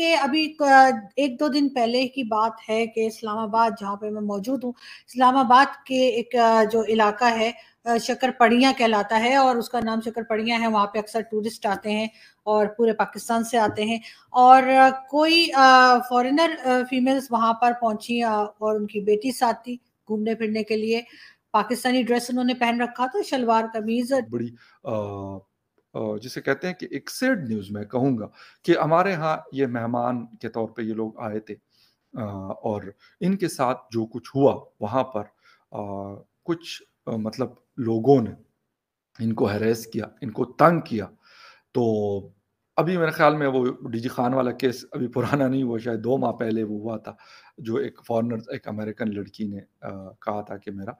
कि अभी एक दो दिन पहले की बात है कि इस्लामाबाद जहाँ पे मैं मौजूद हूँ इस्लामाबाद के एक जो इलाका है शकर शक्करपड़िया कहलाता है और उसका नाम शकर शक्करपड़िया है वहाँ पे अक्सर टूरिस्ट आते हैं और पूरे पाकिस्तान से आते हैं और कोई फॉरेनर फीमेल्स वहाँ पर पहुँची और उनकी बेटी साथ थी घूमने फिरने के लिए पाकिस्तानी ड्रेस उन्होंने पहन रखा था शलवार कमीज बड़ी आ... जिसे कहते हैं कि एक सेड न्यूज़ मैं कहूँगा कि हमारे यहाँ ये मेहमान के तौर पे ये लोग आए थे और इनके साथ जो कुछ हुआ वहाँ पर कुछ मतलब लोगों ने इनको हरेस किया इनको तंग किया तो अभी मेरे ख्याल में वो डीजी खान वाला केस अभी पुराना नहीं हुआ शायद दो माह पहले वो हुआ था जो एक फॉरनर एक अमेरिकन लड़की ने आ, कहा था कि मेरा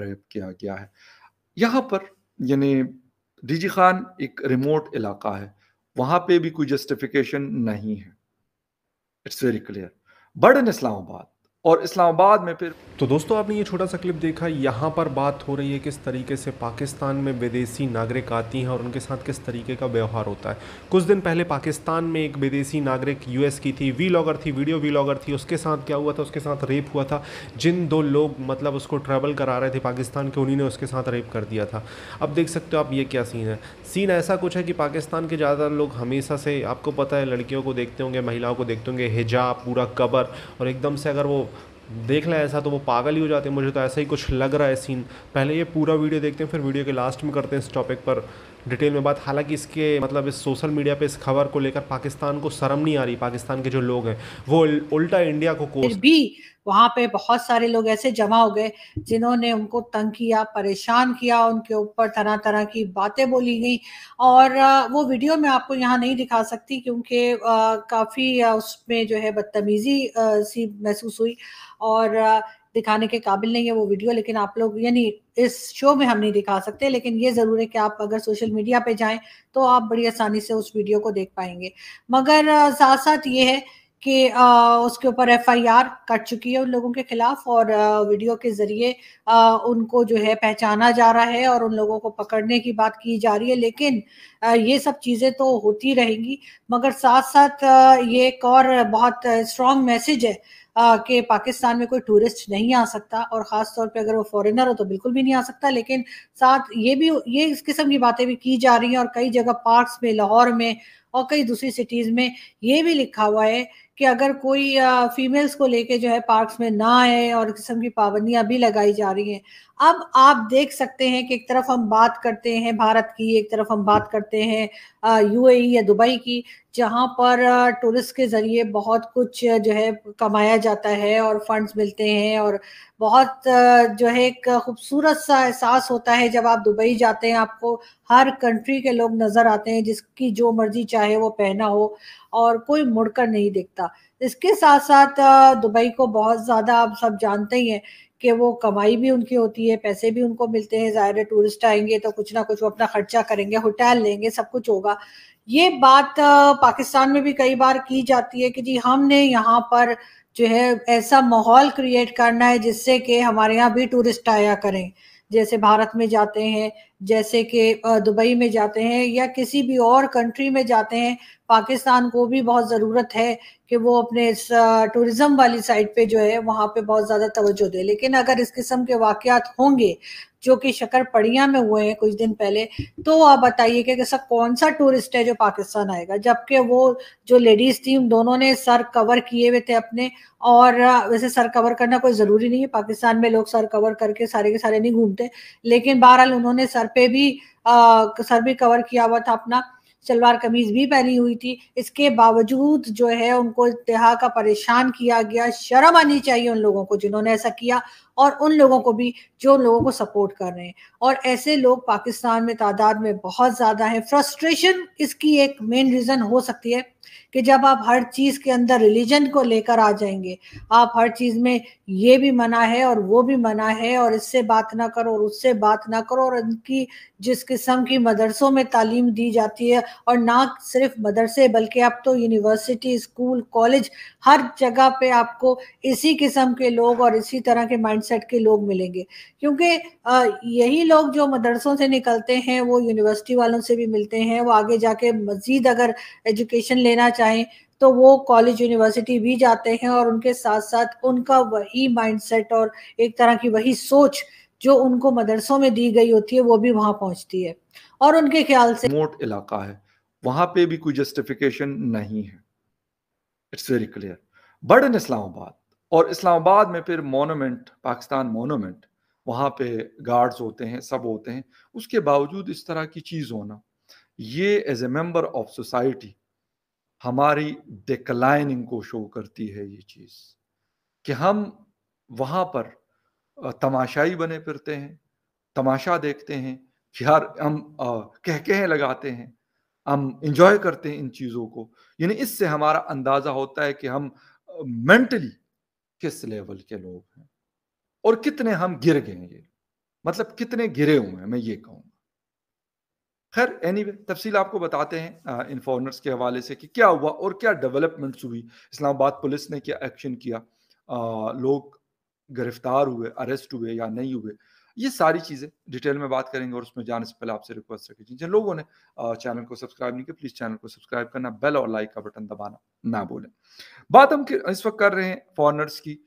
रेप किया गया है यहाँ पर यानी डीजी खान एक रिमोट इलाका है वहां पे भी कोई जस्टिफिकेशन नहीं है it's very clear but in Islamabad और इस्लामाबाद में फिर तो दोस्तों आपने ये छोटा सा क्लिप देखा यहाँ पर बात हो रही है किस तरीके से पाकिस्तान में विदेशी नागरिक आती हैं और उनके साथ किस तरीके का व्यवहार होता है कुछ दिन पहले पाकिस्तान में एक विदेशी नागरिक यूएस की थी वी लॉगर थी वीडियो वी लॉगर थी उसके साथ क्या हुआ था उसके साथ रेप हुआ था जिन दो लोग मतलब उसको ट्रैवल करा रहे थे पाकिस्तान के उन्हीं ने उसके साथ रेप कर दिया था अब देख सकते हो आप ये क्या सीन है सीन ऐसा कुछ है कि पाकिस्तान के ज़्यादातर लोग हमेशा से आपको पता है लड़कियों को देखते होंगे महिलाओं को देखते होंगे हिजाब पूरा कबर और एकदम से अगर वो देख लें ऐसा तो वो पागल ही हो जाते हैं मुझे तो ऐसा ही कुछ लग रहा है सीन पहले ये पूरा वीडियो देखते हैं फिर वीडियो के लास्ट में करते हैं इस टॉपिक पर डिटेल में बात हालांकि इसके मतलब इस सोशल मीडिया पे इस खबर को लेकर पाकिस्तान को शर्म नहीं आ रही पाकिस्तान के जो लोग हैं वो उल्टा इंडिया को कोस भी वहाँ पे बहुत सारे लोग ऐसे जमा हो गए जिन्होंने उनको तंग किया परेशान किया उनके ऊपर तरह तरह की बातें बोली गई और वो वीडियो में आपको यहाँ नहीं दिखा सकती क्योंकि काफ़ी उसमें जो है बदतमीज़ी सी महसूस हुई और दिखाने के काबिल नहीं है वो वीडियो लेकिन आप लोग यानी इस शो में हम नहीं दिखा सकते लेकिन ये ज़रूर है कि आप अगर सोशल मीडिया पे जाएं तो आप बड़ी आसानी से उस वीडियो को देख पाएंगे मगर साथ साथ ये है कि उसके ऊपर एफआईआर कट चुकी है उन लोगों के खिलाफ और वीडियो के जरिए उनको जो है पहचाना जा रहा है और उन लोगों को पकड़ने की बात की जा रही है लेकिन ये सब चीज़ें तो होती रहेंगी मगर साथ साथ ये एक और बहुत स्ट्रॉन्ग मैसेज है कि पाकिस्तान में कोई टूरिस्ट नहीं आ सकता और ख़ास तौर पे अगर वो फॉरेनर हो तो बिल्कुल भी नहीं आ सकता लेकिन साथ ये भी ये इस किस्म की बातें भी की जा रही हैं और कई जगह पार्क्स में लाहौर में और कई दूसरी सिटीज़ में ये भी लिखा हुआ है कि अगर कोई फीमेल्स को लेके जो है पार्क्स में ना आए और किस्म की पाबंदियां भी लगाई जा रही हैं अब आप देख सकते हैं कि एक तरफ हम बात करते हैं भारत की एक तरफ हम बात करते हैं यूएई e या दुबई की जहां पर टूरिस्ट के ज़रिए बहुत कुछ जो है कमाया जाता है और फंड्स मिलते हैं और बहुत जो है एक खूबसूरत सा एहसास होता है जब आप दुबई जाते हैं आपको हर कंट्री के लोग नज़र आते हैं जिसकी जो मर्जी चाहे वो पहना हो और कोई मुड़कर नहीं देखता इसके साथ साथ दुबई को बहुत ज़्यादा आप सब जानते ही हैं कि वो कमाई भी उनकी होती है पैसे भी उनको मिलते हैं ज़ाहिर टूरिस्ट आएंगे तो कुछ ना कुछ वो अपना खर्चा करेंगे होटल लेंगे सब कुछ होगा ये बात पाकिस्तान में भी कई बार की जाती है कि जी हमने यहाँ पर जो है ऐसा माहौल क्रिएट करना है जिससे कि हमारे यहाँ भी टूरिस्ट आया करें जैसे भारत में जाते हैं जैसे कि दुबई में जाते हैं या किसी भी और कंट्री में जाते हैं पाकिस्तान को भी बहुत ज़रूरत है कि वो अपने इस टूरिज़म वाली साइड पे जो है वहाँ पे बहुत ज़्यादा तवज्जो दे लेकिन अगर इस किस्म के वाक़ात होंगे जो कि शकर पड़िया में हुए हैं कुछ दिन पहले तो आप बताइए कि ऐसा कौन सा टूरिस्ट है जो पाकिस्तान आएगा जबकि वो जो लेडीज़ थी दोनों ने सर कवर किए हुए थे अपने और वैसे सर कवर करना कोई ज़रूरी नहीं है पाकिस्तान में लोग सर कवर करके सारे के सारे नहीं घूमते लेकिन बहरहाल उन्होंने सर सर पे भी आ, सर भी कवर किया हुआ था अपना शलवार कमीज भी पहनी हुई थी इसके बावजूद जो है उनको इतहा का परेशान किया गया शर्म आनी चाहिए उन लोगों को जिन्होंने ऐसा किया और उन लोगों को भी जो लोगों को सपोर्ट कर रहे हैं और ऐसे लोग पाकिस्तान में तादाद में बहुत ज़्यादा है फ्रस्ट्रेशन इसकी एक मेन रीज़न हो सकती है कि जब आप हर चीज़ के अंदर रिलीजन को लेकर आ जाएंगे आप हर चीज़ में ये भी मना है और वो भी मना है और इससे बात ना करो और उससे बात ना करो और उनकी जिस किस्म की मदरसों में तालीम दी जाती है और ना सिर्फ मदरसे बल्कि अब तो यूनिवर्सिटी स्कूल कॉलेज हर जगह पे आपको इसी किस्म के लोग और इसी तरह के माइंड सेट के लोग मिलेंगे क्योंकि यही लोग जो मदरसों से निकलते हैं वो यूनिवर्सिटी वालों से भी मिलते हैं वो आगे जाके मज़ीद अगर एजुकेशन लेना चाहें तो वो कॉलेज यूनिवर्सिटी भी जाते हैं और उनके साथ साथ उनका वही माइंडसेट और एक तरह की वही सोच जो उनको मदरसों में दी गई होती है वो भी वहां पहुंचती है और उनके ख्याल से मोट इलाका है वहां पे भी कोई जस्टिफिकेशन नहीं है it's very clear but in Islamabad और इस्लामाबाद में फिर मोनोमेंट पाकिस्तान मोनोमेंट वहाँ पे गार्ड्स होते हैं सब होते हैं उसके बावजूद इस तरह की चीज़ होना ये as a member of society हमारी डिक्लाइनिंग को शो करती है ये चीज़ कि हम वहाँ पर तमाशाई बने फिरते हैं तमाशा देखते हैं कि यार हम कह कह लगाते हैं हम इंजॉय करते हैं इन चीज़ों को यानी इससे हमारा अंदाज़ा होता है कि हम मेंटली किस लेवल के लोग हैं और कितने हम गिर गए ये मतलब कितने गिरे हुए हैं मैं ये कहूंगा खैर एनी वे तफसील आपको बताते हैं फॉरनर्स के हवाले से कि क्या हुआ और क्या डेवलपमेंट्स हुई इस्लामाबाद पुलिस ने क्या एक्शन किया आ, लोग गिरफ्तार हुए अरेस्ट हुए या नहीं हुए ये सारी चीज़ें डिटेल में बात करेंगे और उसमें जाने से पहले आपसे रिक्वेस्ट रखी जिन लोगों ने चैनल को सब्सक्राइब नहीं किया प्लीज़ चैनल को सब्सक्राइब करना बेल और लाइक का बटन दबाना ना भूलें बात हम इस वक्त कर रहे हैं फॉरनर्स की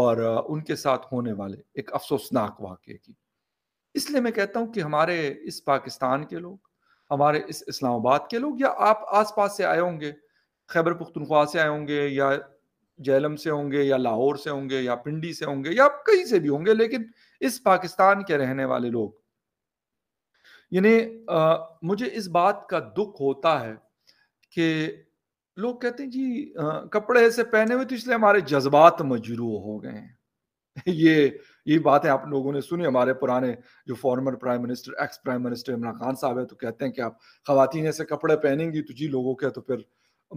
और उनके साथ होने वाले एक अफसोसनाक वाक्य की इसलिए मैं कहता हूँ कि हमारे इस पाकिस्तान के लोग हमारे इस इस्लामाबाद के लोग या आप आसपास से आए होंगे खैबर पुख्तनख्वा से आए होंगे या जैलम से होंगे या लाहौर से होंगे या पिंडी से होंगे या कहीं से भी होंगे लेकिन इस पाकिस्तान के रहने वाले लोग यानी मुझे इस बात का दुख होता है कि लोग कहते हैं जी आ, कपड़े ऐसे पहने हुए तो इसलिए हमारे जज्बात मजरू हो गए हैं ये ये बातें आप लोगों ने सुनी हमारे पुराने जो former prime minister ex prime minister Imran Khan साहब है तो कहते हैं कि आप खातन ऐसे कपड़े पहनेंगी तो जी लोगों के तो फिर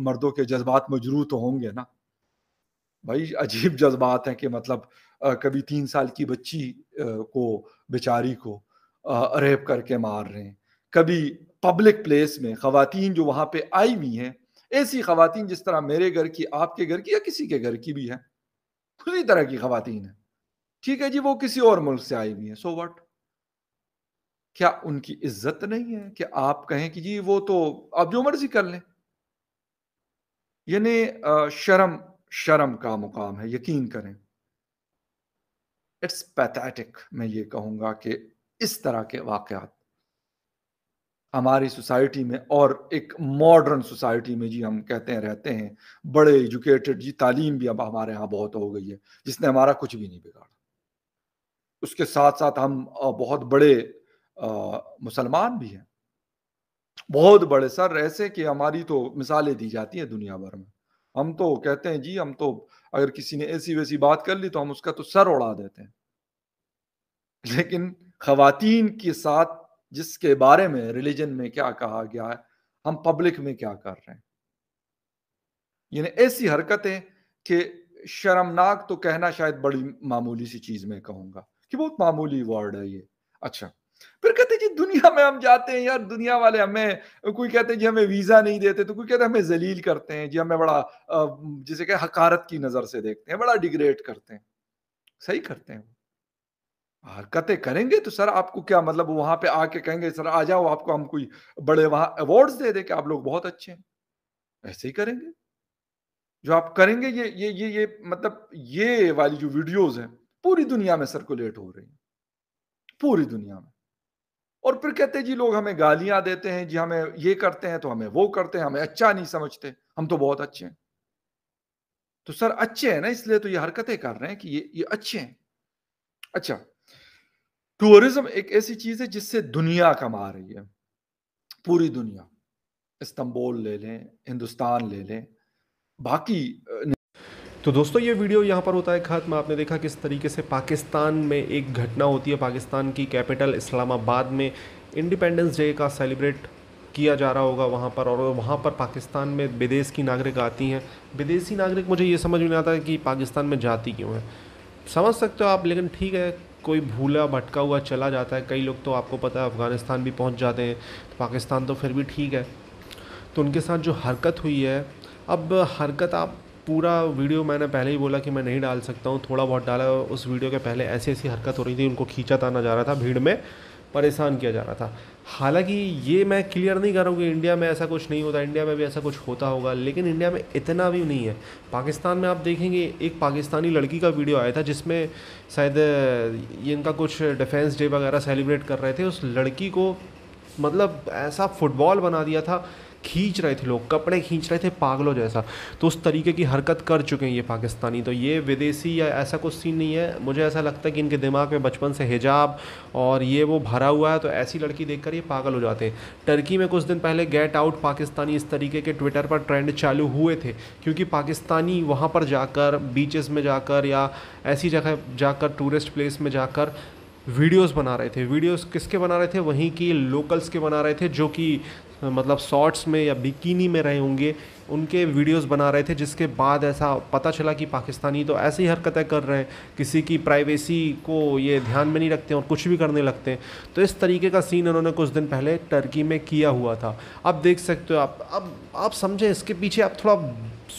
मर्दों के जज्बात मजरू तो होंगे ना भाई अजीब जज्बात हैं कि मतलब कभी तीन साल की बच्ची को बेचारी को रेप करके मार रहे हैं कभी पब्लिक प्लेस में खातन जो वहाँ पे आई हुई हैं ऐसी खातन जिस तरह मेरे घर की आपके घर की या किसी के घर की भी है उसी तरह की खातन है ठीक है जी वो किसी और मुल्क से आई हुई है सो वट क्या उनकी इज्जत नहीं है कि आप कहें कि जी वो तो आप जो मर्जी कर लें यानी शर्म शर्म का मुकाम है यकीन करें इट्स पैथेटिक मैं ये कहूँगा कि इस तरह के वाकयात हमारी सोसाइटी में और एक मॉडर्न सोसाइटी में जी हम कहते हैं रहते हैं बड़े एजुकेटेड जी तालीम भी अब हमारे यहाँ बहुत हो गई है जिसने हमारा कुछ भी नहीं बिगाड़ा उसके साथ साथ हम बहुत बड़े मुसलमान भी हैं बहुत बड़े सर ऐसे कि हमारी तो मिसालें दी जाती हैं दुनिया भर में हम तो कहते हैं जी हम तो अगर किसी ने ऐसी वैसी बात कर ली तो हम उसका तो सर उड़ा देते हैं लेकिन खातन के साथ जिसके बारे में रिलीजन में क्या कहा गया है हम पब्लिक में क्या कर रहे हैं यानी ऐसी हरकतें कि शर्मनाक तो कहना शायद बड़ी मामूली सी चीज़ में कहूंगा कि बहुत मामूली वर्ड है ये अच्छा फिर कहते जी दुनिया में हम जाते हैं यार दुनिया वाले हमें कोई कहते हैं जी हमें वीज़ा नहीं देते तो कोई कहते हमें जलील करते हैं जी हमें बड़ा जिसे कहे हकारत की नज़र से देखते हैं बड़ा डिग्रेड करते हैं सही करते हैं हरकतें करेंगे तो सर आपको क्या मतलब वहां पे आके कहेंगे सर आ जाओ आपको हम कोई बड़े वहां अवार्ड्स दे दे के आप लोग बहुत अच्छे हैं ऐसे ही करेंगे जो आप करेंगे ये ये ये ये मतलब ये वाली जो वीडियोस हैं पूरी दुनिया में सर्कुलेट हो रही है पूरी दुनिया में और फिर कहते हैं जी लोग हमें गालियां देते हैं जी हमें ये करते हैं तो हमें वो करते हैं हमें अच्छा नहीं समझते हम तो बहुत अच्छे हैं तो सर अच्छे हैं ना इसलिए तो ये हरकतें कर रहे हैं कि ये ये अच्छे हैं अच्छा टूरिज्म एक ऐसी चीज है जिससे दुनिया कमा रही है पूरी दुनिया इस्तंबोल ले लें हिंदुस्तान ले लें बाकी तो दोस्तों ये वीडियो यहाँ पर होता है ख़त्म आपने देखा किस तरीके से पाकिस्तान में एक घटना होती है पाकिस्तान की कैपिटल इस्लामाबाद में इंडिपेंडेंस डे का सेलिब्रेट किया जा रहा होगा वहाँ पर और वहाँ पर पाकिस्तान में विदेश की नागरिक आती हैं विदेशी नागरिक मुझे ये समझ में आता है कि पाकिस्तान में जाती क्यों है समझ सकते हो आप लेकिन ठीक है कोई भूला भटका हुआ चला जाता है कई लोग तो आपको पता है अफ़गानिस्तान भी पहुँच जाते हैं तो पाकिस्तान तो फिर भी ठीक है तो उनके साथ जो हरकत हुई है अब हरकत आप पूरा वीडियो मैंने पहले ही बोला कि मैं नहीं डाल सकता हूँ थोड़ा बहुत डाला उस वीडियो के पहले ऐसी ऐसी हरकत हो रही थी उनको खींचा ताना जा रहा था भीड़ में परेशान किया जा रहा था हालांकि ये मैं क्लियर नहीं कर रहा हूँ कि इंडिया में ऐसा कुछ नहीं होता इंडिया में भी ऐसा कुछ होता होगा लेकिन इंडिया में इतना भी नहीं है पाकिस्तान में आप देखेंगे एक पाकिस्तानी लड़की का वीडियो आया था जिसमें शायद ये इनका कुछ डिफेंस डे वगैरह सेलिब्रेट कर रहे थे उस लड़की को मतलब ऐसा फुटबॉल बना दिया था खींच रहे थे लोग कपड़े खींच रहे थे पागलों जैसा तो उस तरीके की हरकत कर चुके हैं ये पाकिस्तानी तो ये विदेशी या ऐसा कुछ सीन नहीं है मुझे ऐसा लगता है कि इनके दिमाग में बचपन से हिजाब और ये वो भरा हुआ है तो ऐसी लड़की देख कर ये पागल हो जाते हैं टर्की में कुछ दिन पहले गेट आउट पाकिस्तानी इस तरीके के ट्विटर पर ट्रेंड चालू हुए थे क्योंकि पाकिस्तानी वहाँ पर जाकर बीचेस में जाकर या ऐसी जगह जाकर टूरिस्ट प्लेस में जाकर वीडियोस बना रहे थे वीडियोस किसके बना रहे थे वहीं की लोकल्स के बना रहे थे जो कि मतलब शॉर्ट्स में या बिकिनी में रहे होंगे उनके वीडियोस बना रहे थे जिसके बाद ऐसा पता चला कि पाकिस्तानी तो ऐसी हरकतें कर रहे हैं किसी की प्राइवेसी को ये ध्यान में नहीं रखते और कुछ भी करने लगते हैं तो इस तरीके का सीन उन्होंने कुछ दिन पहले टर्की में किया हुआ था अब देख सकते हो आप अब आप समझें इसके पीछे आप थोड़ा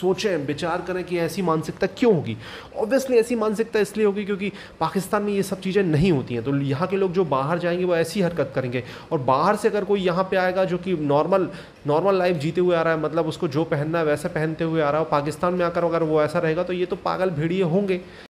सोचें विचार करें कि ऐसी मानसिकता क्यों होगी ऑब्वियसली ऐसी मानसिकता इसलिए होगी क्योंकि पाकिस्तान में ये सब चीज़ें नहीं होती हैं तो यहाँ के लोग जो बाहर जाएंगे वो ऐसी हरकत करेंगे और बाहर से अगर कोई यहाँ पे आएगा जो कि नॉर्मल नॉर्मल लाइफ जीते हुए आ रहा है मतलब उसको जो पहनना है वैसा पहनते हुए आ रहा है और पाकिस्तान में आकर अगर वो ऐसा रहेगा तो ये तो पागल भेड़िए होंगे